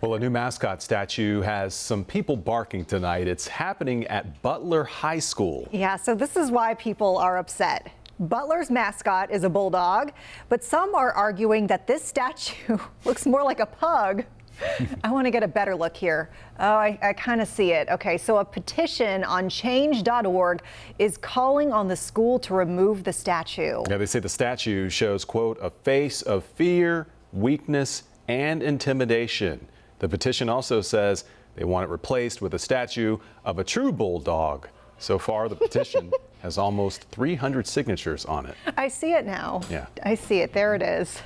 Well, a new mascot statue has some people barking tonight. It's happening at Butler High School. Yeah, so this is why people are upset. Butler's mascot is a bulldog, but some are arguing that this statue looks more like a pug. I want to get a better look here. Oh, I, I kind of see it. Okay, so a petition on change.org is calling on the school to remove the statue. Yeah, they say the statue shows, quote, a face of fear, weakness, and intimidation. The petition also says they want it replaced with a statue of a true bulldog. So far, the petition has almost 300 signatures on it. I see it now. Yeah. I see it. There it is.